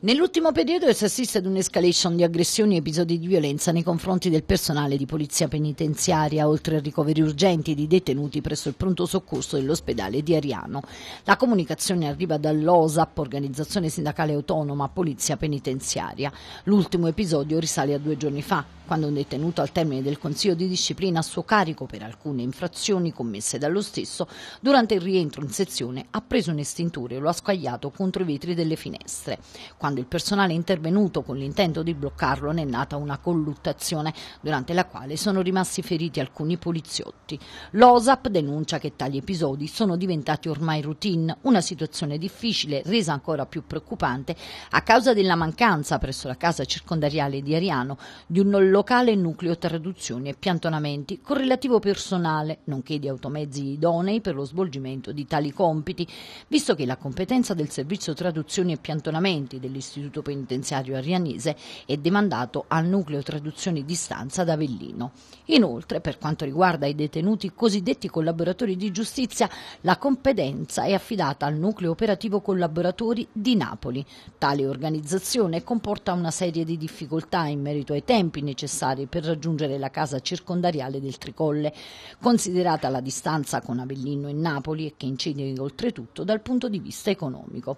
Nell'ultimo periodo si assiste ad un'escalation di aggressioni e episodi di violenza nei confronti del personale di polizia penitenziaria, oltre a ricoveri urgenti di detenuti presso il pronto soccorso dell'ospedale di Ariano. La comunicazione arriva dall'OSAP, organizzazione sindacale autonoma Polizia Penitenziaria. L'ultimo episodio risale a due giorni fa, quando un detenuto al termine del Consiglio di disciplina a suo carico per alcune infrazioni commesse dallo stesso, durante il rientro in sezione ha preso un estintore e lo ha squagliato contro i vetri delle finestre. Quando quando il personale intervenuto con l'intento di bloccarlo ne è nata una colluttazione durante la quale sono rimasti feriti alcuni poliziotti. L'OSAP denuncia che tali episodi sono diventati ormai routine, una situazione difficile resa ancora più preoccupante a causa della mancanza presso la casa circondariale di Ariano di un locale nucleo traduzioni e piantonamenti con relativo personale, nonché di automezzi idonei per lo svolgimento di tali compiti, visto che la competenza del servizio traduzioni e piantonamenti dell'Istituto all'Istituto Penitenziario Arianese e demandato al Nucleo Traduzioni di Stanza ad Avellino. Inoltre, per quanto riguarda i detenuti cosiddetti collaboratori di giustizia, la competenza è affidata al Nucleo Operativo Collaboratori di Napoli. Tale organizzazione comporta una serie di difficoltà in merito ai tempi necessari per raggiungere la casa circondariale del Tricolle, considerata la distanza con Avellino e Napoli e che incide oltretutto dal punto di vista economico.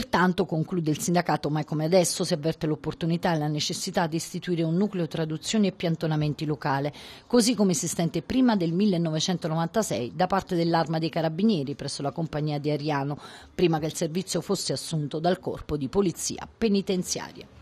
Pertanto, conclude il sindacato, mai come adesso si avverte l'opportunità e la necessità di istituire un nucleo traduzioni e piantonamenti locale, così come esistente prima del 1996 da parte dell'Arma dei Carabinieri presso la compagnia di Ariano, prima che il servizio fosse assunto dal Corpo di Polizia Penitenziaria.